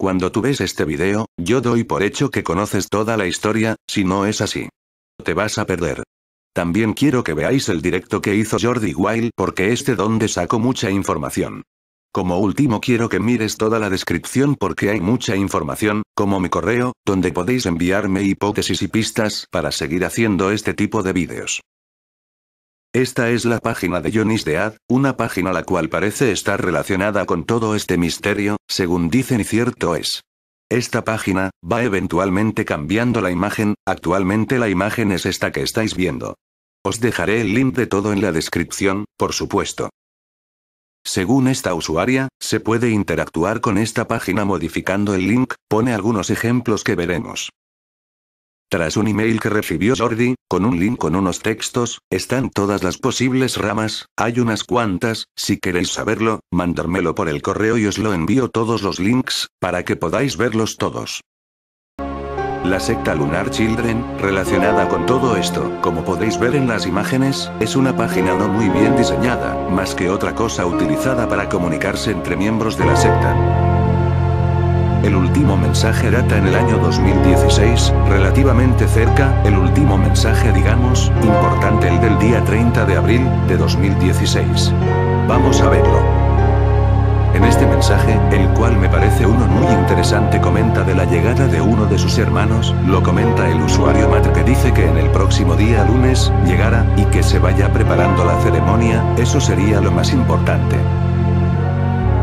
Cuando tú ves este video, yo doy por hecho que conoces toda la historia, si no es así. Te vas a perder. También quiero que veáis el directo que hizo Jordi Wild porque este donde sacó mucha información. Como último quiero que mires toda la descripción porque hay mucha información, como mi correo, donde podéis enviarme hipótesis y pistas para seguir haciendo este tipo de vídeos. Esta es la página de de Ad, una página la cual parece estar relacionada con todo este misterio, según dicen y cierto es. Esta página, va eventualmente cambiando la imagen, actualmente la imagen es esta que estáis viendo. Os dejaré el link de todo en la descripción, por supuesto. Según esta usuaria, se puede interactuar con esta página modificando el link, pone algunos ejemplos que veremos. Tras un email que recibió Jordi, con un link con unos textos, están todas las posibles ramas, hay unas cuantas, si queréis saberlo, mandármelo por el correo y os lo envío todos los links, para que podáis verlos todos. La secta Lunar Children, relacionada con todo esto, como podéis ver en las imágenes, es una página no muy bien diseñada, más que otra cosa utilizada para comunicarse entre miembros de la secta. El último mensaje data en el año 2016, relativamente cerca, el último mensaje digamos, importante el del día 30 de abril, de 2016. Vamos a verlo. En este mensaje, el cual me parece uno muy interesante, comenta de la llegada de uno de sus hermanos, lo comenta el usuario Matt que dice que en el próximo día lunes, llegará, y que se vaya preparando la ceremonia, eso sería lo más importante.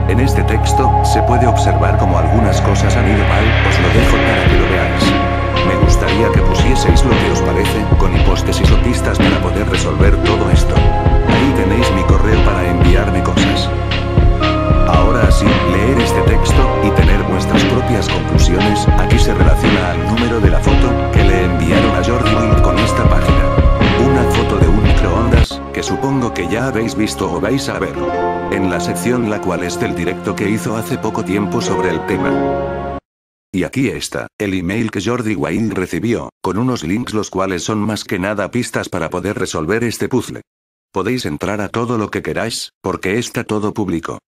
En este texto, se puede observar como algunas cosas han ido mal, os lo dejo para que lo veáis. Me gustaría que pusieseis lo que os parece, con hipótesis o pistas para poder resolver todo esto. Ahí tenéis mi correo para enviarme cosas. Ahora sí, leer este texto, y tener muy habéis visto o vais a ver. En la sección la cual es del directo que hizo hace poco tiempo sobre el tema. Y aquí está, el email que Jordi Wayne recibió, con unos links los cuales son más que nada pistas para poder resolver este puzzle. Podéis entrar a todo lo que queráis, porque está todo público.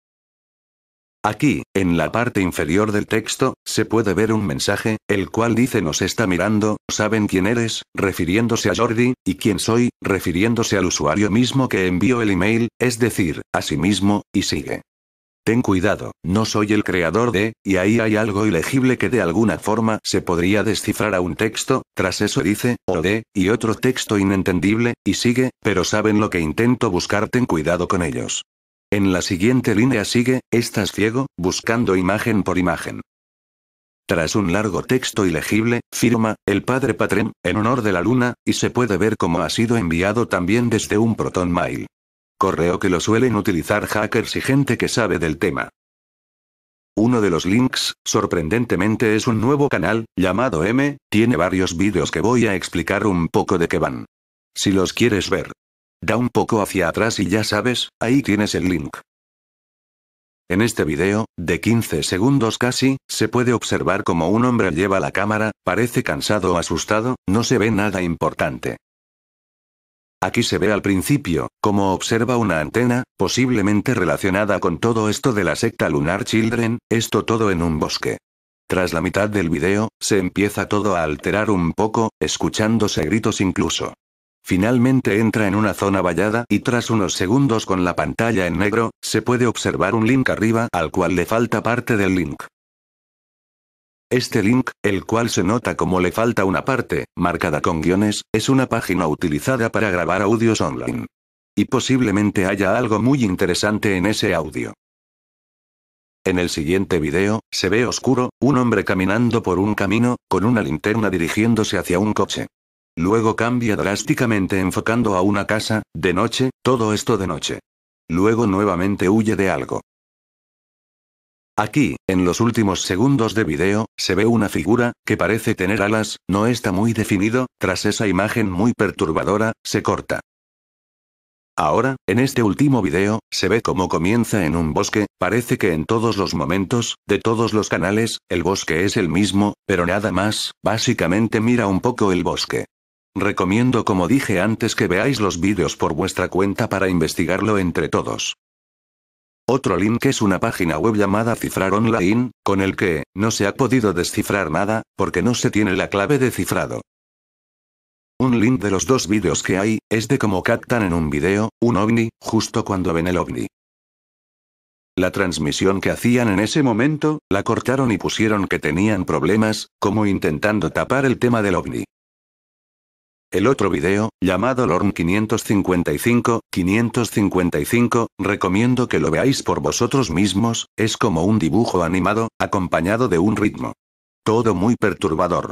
Aquí, en la parte inferior del texto, se puede ver un mensaje, el cual dice nos está mirando, saben quién eres, refiriéndose a Jordi, y quién soy, refiriéndose al usuario mismo que envió el email, es decir, a sí mismo, y sigue. Ten cuidado, no soy el creador de, y ahí hay algo ilegible que de alguna forma se podría descifrar a un texto, tras eso dice, o de, y otro texto inentendible, y sigue, pero saben lo que intento buscar, ten cuidado con ellos. En la siguiente línea sigue, estás ciego, buscando imagen por imagen. Tras un largo texto ilegible, firma, el padre Patrem, en honor de la luna, y se puede ver cómo ha sido enviado también desde un Proton Mail. Correo que lo suelen utilizar hackers y gente que sabe del tema. Uno de los links, sorprendentemente es un nuevo canal, llamado M, tiene varios vídeos que voy a explicar un poco de qué van. Si los quieres ver. Da un poco hacia atrás y ya sabes, ahí tienes el link. En este video, de 15 segundos casi, se puede observar como un hombre lleva la cámara, parece cansado o asustado, no se ve nada importante. Aquí se ve al principio, como observa una antena, posiblemente relacionada con todo esto de la secta Lunar Children, esto todo en un bosque. Tras la mitad del video, se empieza todo a alterar un poco, escuchándose gritos incluso. Finalmente entra en una zona vallada y tras unos segundos con la pantalla en negro, se puede observar un link arriba al cual le falta parte del link. Este link, el cual se nota como le falta una parte, marcada con guiones, es una página utilizada para grabar audios online. Y posiblemente haya algo muy interesante en ese audio. En el siguiente video, se ve oscuro, un hombre caminando por un camino, con una linterna dirigiéndose hacia un coche. Luego cambia drásticamente enfocando a una casa, de noche, todo esto de noche. Luego nuevamente huye de algo. Aquí, en los últimos segundos de video, se ve una figura, que parece tener alas, no está muy definido, tras esa imagen muy perturbadora, se corta. Ahora, en este último video, se ve cómo comienza en un bosque, parece que en todos los momentos, de todos los canales, el bosque es el mismo, pero nada más, básicamente mira un poco el bosque. Recomiendo como dije antes que veáis los vídeos por vuestra cuenta para investigarlo entre todos. Otro link es una página web llamada Cifrar Online, con el que, no se ha podido descifrar nada, porque no se tiene la clave de cifrado. Un link de los dos vídeos que hay, es de cómo captan en un vídeo, un ovni, justo cuando ven el ovni. La transmisión que hacían en ese momento, la cortaron y pusieron que tenían problemas, como intentando tapar el tema del ovni. El otro video, llamado Lorn 555, 555, recomiendo que lo veáis por vosotros mismos, es como un dibujo animado, acompañado de un ritmo. Todo muy perturbador.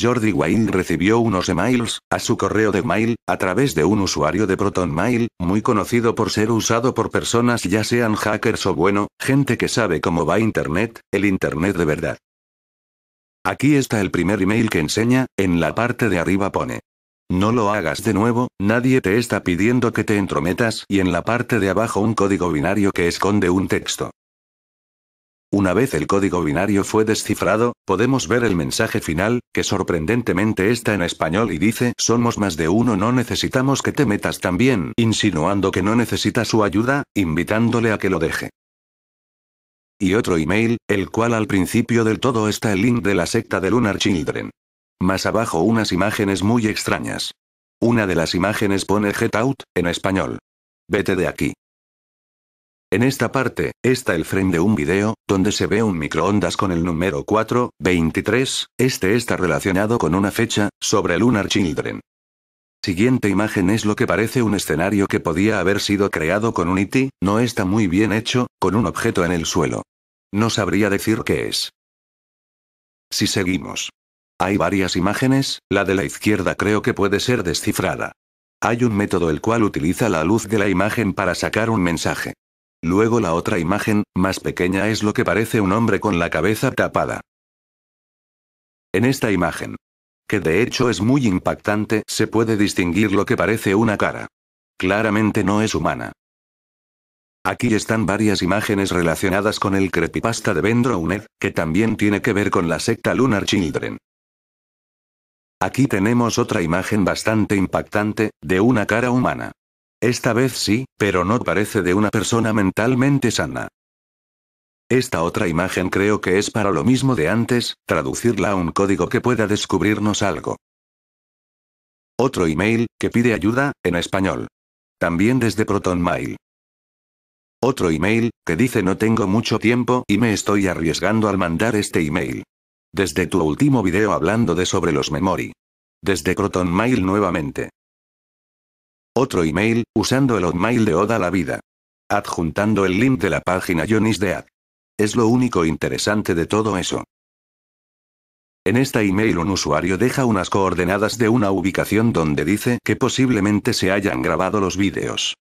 Jordi Wild recibió unos emails, a su correo de mail, a través de un usuario de ProtonMail, muy conocido por ser usado por personas ya sean hackers o bueno, gente que sabe cómo va Internet, el Internet de verdad. Aquí está el primer email que enseña, en la parte de arriba pone. No lo hagas de nuevo, nadie te está pidiendo que te entrometas y en la parte de abajo un código binario que esconde un texto. Una vez el código binario fue descifrado, podemos ver el mensaje final, que sorprendentemente está en español y dice, somos más de uno, no necesitamos que te metas también, insinuando que no necesita su ayuda, invitándole a que lo deje y otro email, el cual al principio del todo está el link de la secta de Lunar Children. Más abajo unas imágenes muy extrañas. Una de las imágenes pone Get Out, en español. Vete de aquí. En esta parte, está el frame de un video, donde se ve un microondas con el número 4, 23, este está relacionado con una fecha, sobre Lunar Children. Siguiente imagen es lo que parece un escenario que podía haber sido creado con un IT, e no está muy bien hecho, con un objeto en el suelo. No sabría decir qué es. Si seguimos. Hay varias imágenes, la de la izquierda creo que puede ser descifrada. Hay un método el cual utiliza la luz de la imagen para sacar un mensaje. Luego la otra imagen, más pequeña, es lo que parece un hombre con la cabeza tapada. En esta imagen, que de hecho es muy impactante, se puede distinguir lo que parece una cara. Claramente no es humana. Aquí están varias imágenes relacionadas con el creepypasta de Ben que también tiene que ver con la secta Lunar Children. Aquí tenemos otra imagen bastante impactante, de una cara humana. Esta vez sí, pero no parece de una persona mentalmente sana. Esta otra imagen creo que es para lo mismo de antes, traducirla a un código que pueda descubrirnos algo. Otro email, que pide ayuda, en español. También desde ProtonMail. Otro email, que dice no tengo mucho tiempo y me estoy arriesgando al mandar este email. Desde tu último video hablando de sobre los memory. Desde Croton Mail nuevamente. Otro email, usando el hotmail de Oda la vida. Adjuntando el link de la página de Dead. Es lo único interesante de todo eso. En esta email un usuario deja unas coordenadas de una ubicación donde dice que posiblemente se hayan grabado los vídeos.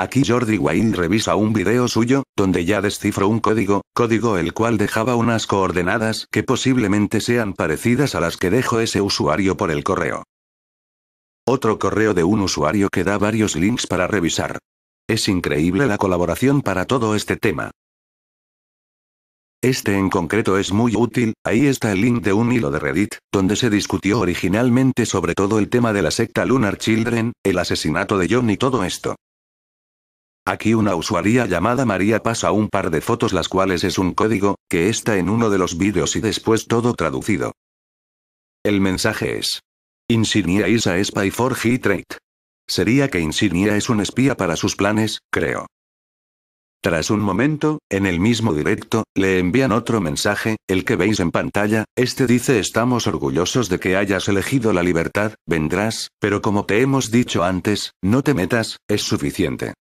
Aquí Jordi Wayne revisa un video suyo, donde ya descifro un código, código el cual dejaba unas coordenadas que posiblemente sean parecidas a las que dejó ese usuario por el correo. Otro correo de un usuario que da varios links para revisar. Es increíble la colaboración para todo este tema. Este en concreto es muy útil, ahí está el link de un hilo de Reddit, donde se discutió originalmente sobre todo el tema de la secta Lunar Children, el asesinato de John y todo esto. Aquí una usuaria llamada María pasa un par de fotos las cuales es un código, que está en uno de los vídeos y después todo traducido. El mensaje es. Insignia is a spy for g Sería que Insignia es un espía para sus planes, creo. Tras un momento, en el mismo directo, le envían otro mensaje, el que veis en pantalla, este dice estamos orgullosos de que hayas elegido la libertad, vendrás, pero como te hemos dicho antes, no te metas, es suficiente.